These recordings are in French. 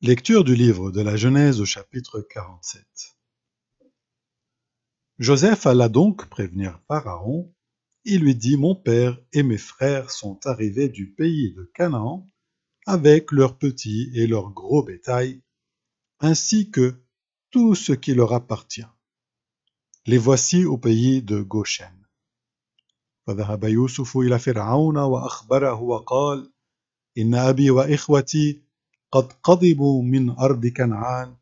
Lecture du livre de la Genèse au chapitre 47 Joseph alla donc prévenir Pharaon. et lui dit Mon père et mes frères sont arrivés du pays de Canaan avec leurs petits et leurs gros bétail, ainsi que tout ce qui leur appartient. Les voici au pays de Goshen. قد قضبوا من ارض كنعان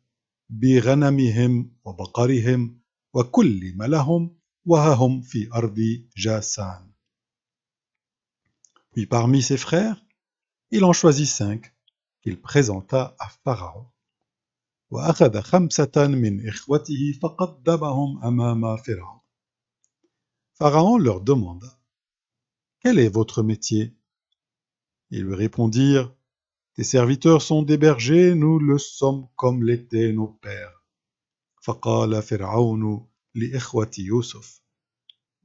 بغنمهم وبقرهم وكل ما لهم وها هم في ارض جاسان. Puis parmi ses frères, il en choisit cinq qu'il présenta à Pharaon. وأخذ خمسة من إخوته فقدمهم أمام فرعون. Pharaon leur demanda Quel est votre métier Ils lui répondirent tes serviteurs sont des bergers, nous le sommes comme l'étaient nos pères. فقال فرعون لإخوة يوسف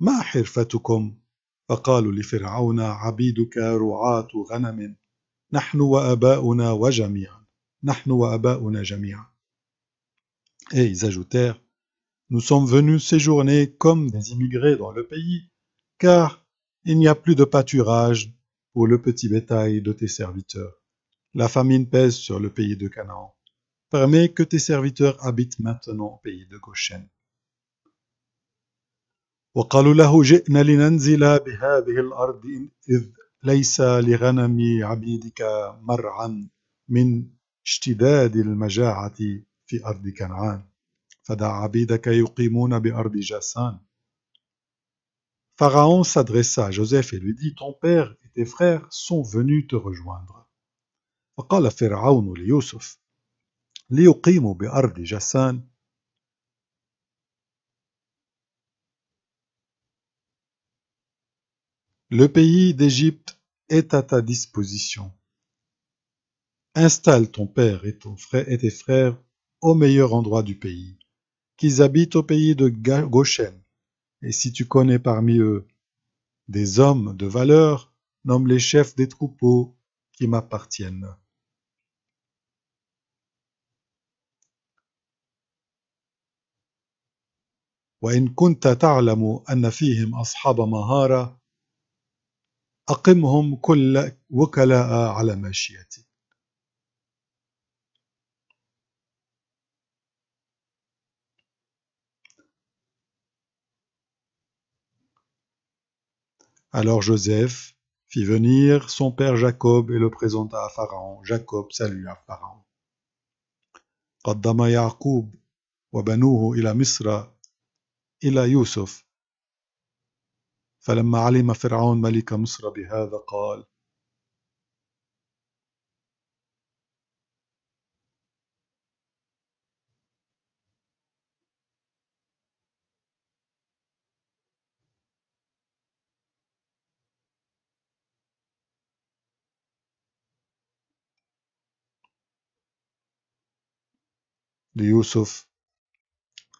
ما حرفتكم فقالوا لفرعون عبيدك رعاة غنم نحن وأباؤنا وجميعا نحن وأباؤنا جميعا Et ils ajoutèrent Nous sommes venus séjourner comme des immigrés dans le pays, car il n'y a plus de pâturage pour le petit bétail de tes serviteurs. La famine pèse sur le pays de Canaan. Permets que tes serviteurs habitent maintenant au pays de Goshen. Pharaon s'adressa à Joseph et lui dit Ton père et tes frères sont venus te rejoindre. Le pays d'Égypte est à ta disposition. Installe ton père et, ton frère et tes frères au meilleur endroit du pays, qu'ils habitent au pays de Goshen. Et si tu connais parmi eux des hommes de valeur, nomme les chefs des troupeaux qui m'appartiennent. وإن كنت تعلم أن فيهم أصحاب مهارة أقمهم كل وكلاء على ماشيتي Alors Joseph fit venir son père Jacob et le présenta à Pharaon. Jacob salua Pharaon. قدم يعقوب وبنوه إلى مصر إلى يوسف فلما علم فرعون ملك مصر بهذا قال ليوسف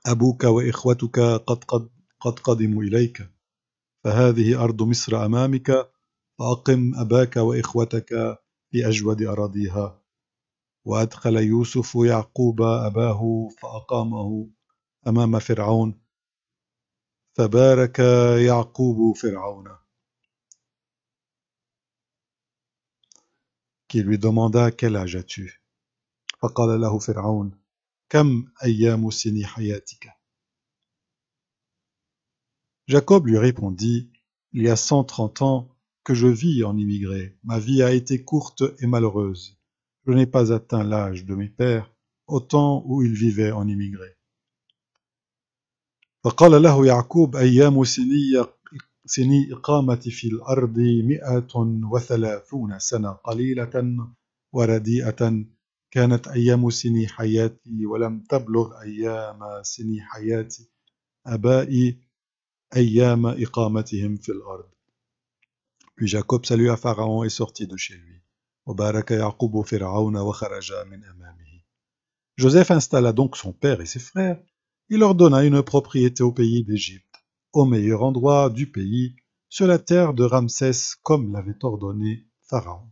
أبوك وإخوتك قد, قد, قد قدموا إليك فهذه أرض مصر أمامك فأقم أباك وإخوتك في أجود أراضيها وأدخل يوسف يعقوب أباه فأقامه أمام فرعون فبارك يعقوب فرعون qui lui demanda quel âge as-tu فقال له فرعون Jacob lui répondit Il y a cent trente ans que je vis en immigré. Ma vie a été courte et malheureuse. Je n'ai pas atteint l'âge de mes pères, au temps où ils vivaient en immigré. Puis Jacob salua Pharaon et sortit de chez lui. Joseph installa donc son père et ses frères. Il leur donna une propriété au pays d'Égypte, au meilleur endroit du pays, sur la terre de Ramsès, comme l'avait ordonné Pharaon.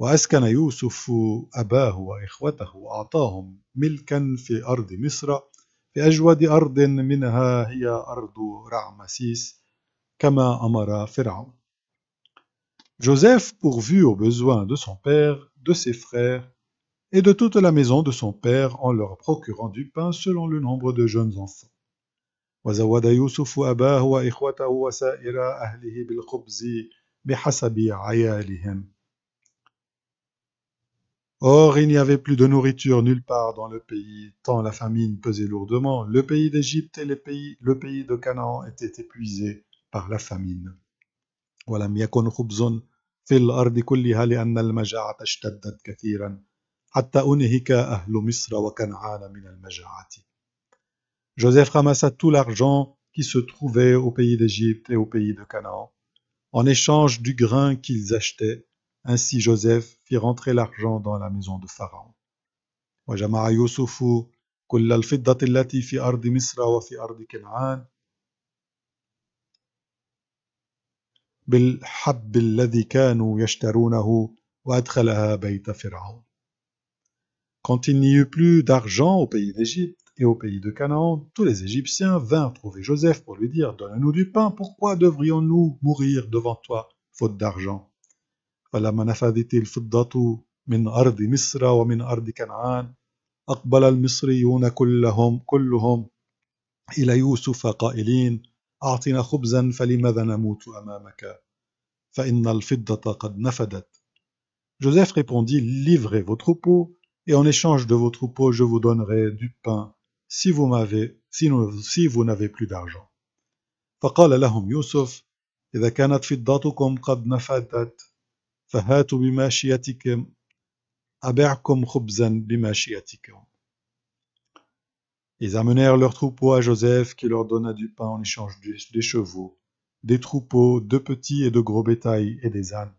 وأسكن يوسف أباه وإخوته وأعطاهم ملكا في أرض مصر في أجود أرض منها هي أرض رعمسيس كما أمر فرعون Joseph pourvut aux besoins de son père, de ses frères et de toute la maison de son père en leur procurant du pain selon le nombre de jeunes enfants. وزود يوسف أباه وإخوته وسائر أهله بالخبز بحسب عيالهم Or il n'y avait plus de nourriture nulle part dans le pays, tant la famine pesait lourdement. Le pays d'Égypte et le pays de Canaan étaient épuisés par la famine. Joseph ramassa tout l'argent qui se trouvait au pays d'Égypte et au pays de Canaan, en échange du grain qu'ils achetaient, ainsi Joseph fit rentrer l'argent dans la maison de Pharaon. Quand il n'y eut plus d'argent au pays d'Égypte et au pays de Canaan, tous les Égyptiens vinrent trouver Joseph pour lui dire Donne-nous du pain, pourquoi devrions-nous mourir devant toi, faute d'argent فلما نفذت الفضة من أرض مصر ومن أرض كنعان أقبل المصريون كلهم كلهم إلى يوسف قائلين أعطنا خبزا فلماذا نموت أمامك فإن الفضة قد نفدت Joseph répondit Livrez vos troupeaux, et en échange de vos troupeaux, je vous donnerai du pain, si vous m'avez, si, si vous n'avez plus d'argent. فقال لهم يوسف إذا كانت فضتكم قد نفدت Ils amenèrent leur troupeau à Joseph qui leur donna du pain en échange des chevaux, des troupeaux, de petits et de gros bétails et des ânes.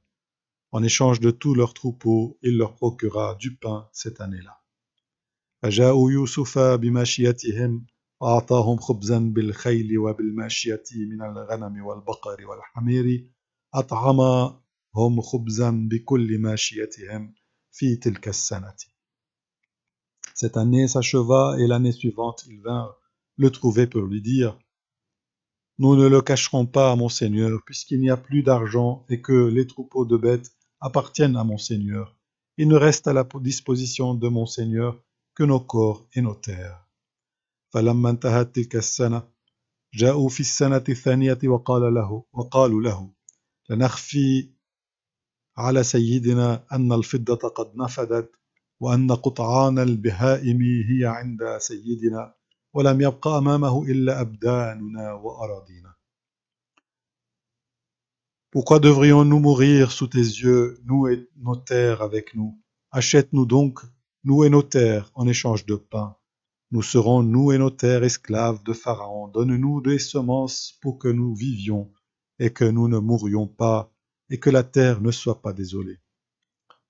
En échange de tous leurs troupeaux, il leur procura du pain cette année-là. Ajaou Yousoufa bimashiatihim a'tahom khubzan bil khayli wa bil minal ganami wal walhamiri wal hamiri atama. Cette année s'acheva et l'année suivante ils vinrent le trouver pour lui dire Nous ne le cacherons pas à mon puisqu'il n'y a plus d'argent et que les troupeaux de bêtes appartiennent à Monseigneur. Il ne reste à la disposition de Monseigneur que nos corps et nos terres. Pourquoi devrions-nous mourir sous tes yeux, nous et nos terres avec nous Achète-nous donc, nous et nos terres, en échange de pain. Nous serons, nous et nos terres, esclaves de Pharaon. Donne-nous des semences pour que nous vivions et que nous ne mourions pas et que la terre ne soit pas désolée.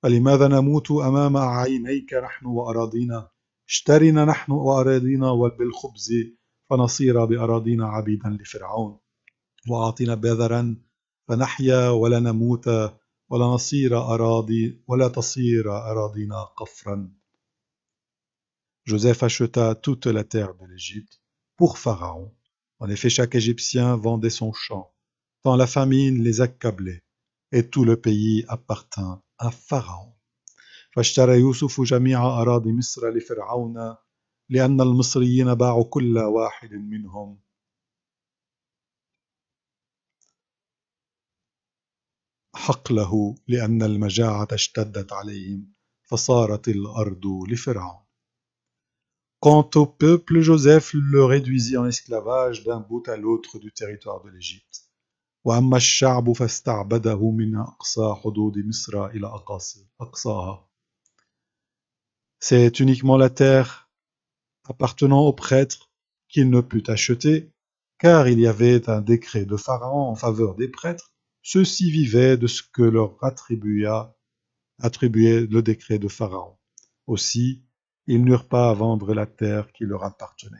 فلماذا نموت أمام عينيك نحن وأراضينا اشترنا نحن وأراضينا وبالخبز فنصير بأراضينا عبيدا لفرعون وأعطنا بذرا فنحيا ولا نموت ولا نصير أراضي ولا تصير أراضينا قفرا Joseph acheta toute la terre de l'Égypte pour Pharaon. En effet, chaque Égyptien vendait son champ, tant la famine les accablait. et tout le pays appartint à Pharaon. فاشترى يوسف جميع أراضي مصر لفرعون لأن المصريين باعوا كل واحد منهم حقله لأن المجاعة اشتدت عليهم فصارت الأرض لفرعون. Quant au peuple, Joseph le réduisit en esclavage d'un bout à l'autre du territoire de l'Égypte. C'est uniquement la terre appartenant aux prêtres qu'il ne put acheter, car il y avait un décret de Pharaon en faveur des prêtres. Ceux-ci vivaient de ce que leur attribua, attribuait le décret de Pharaon. Aussi, ils n'eurent pas à vendre la terre qui leur appartenait.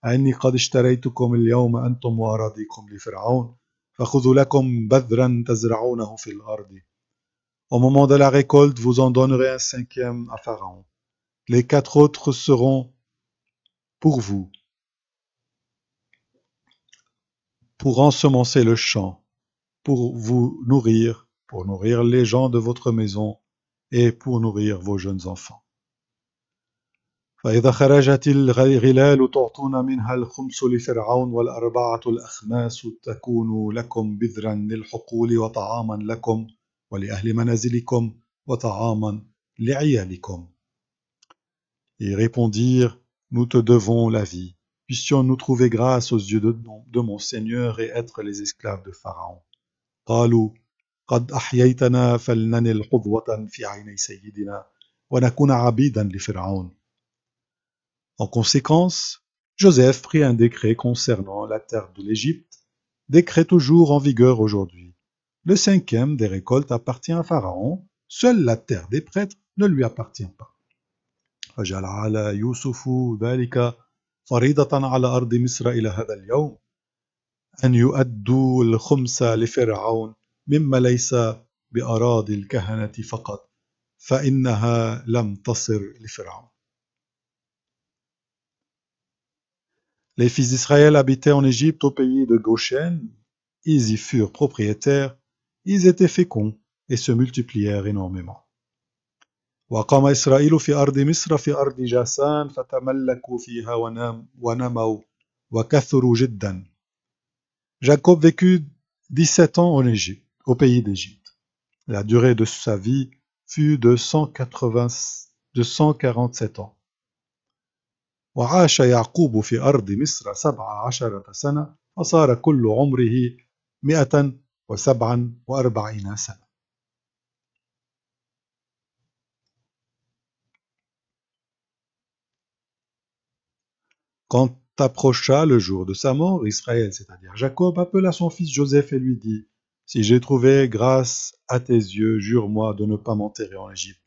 Au moment de la récolte, vous en donnerez un cinquième à Pharaon. Les quatre autres seront pour vous, pour ensemencer le champ, pour vous nourrir, pour nourrir les gens de votre maison et pour nourrir vos jeunes enfants. فإذا خرجت الغلال تعطون منها الخمس لفرعون والأربعة الأخماس تكون لكم بذرا للحقول وطعاما لكم ولأهل منازلكم وطعاما لعيالكم. Ils répondirent, Nous te devons la vie. Puissions-nous trouver grâce aux yeux de, de mon Seigneur et être les esclaves de Pharaon. قالوا قد أحييتنا فلننل قدوة في عيني سيدنا ونكون عبيدا لفرعون En conséquence, Joseph prit un décret concernant la terre de l'Égypte, décret toujours en vigueur aujourd'hui. Le cinquième des récoltes appartient à Pharaon, seule la terre des prêtres ne lui appartient pas. أن يؤدوا الخمس لفرعون مما ليس بأراضي الكهنة فقط فإنها لم تصر لفرعون Les fils d'Israël habitaient en Égypte au pays de Goshen. Ils y furent propriétaires, ils étaient féconds et se multiplièrent énormément. Jacob vécut 17 ans en Égypte, au pays d'Égypte. La durée de sa vie fut de, 180, de 147 ans. Quand approcha le jour de sa mort, Israël, c'est-à-dire Jacob, appela son fils Joseph et lui dit Si j'ai trouvé grâce à tes yeux, jure-moi de ne pas m'enterrer en Égypte.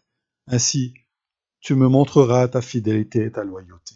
Ainsi, tu me montreras ta fidélité et ta loyauté.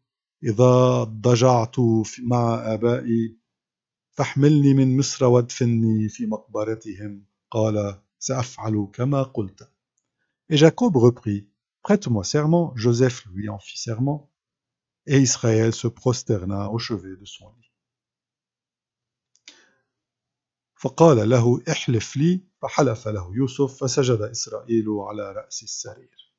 إذا ضجعت مع آبائي فاحملني من مصر وادفني في مقبرتهم قال سأفعل كما قلت Et Jacob reprit Prête-moi serment, Joseph lui en fit serment, et Israël se prosterna au chevet de son lit. فقال له احلف لي فحلف له يوسف فسجد إسرائيل على رأس السرير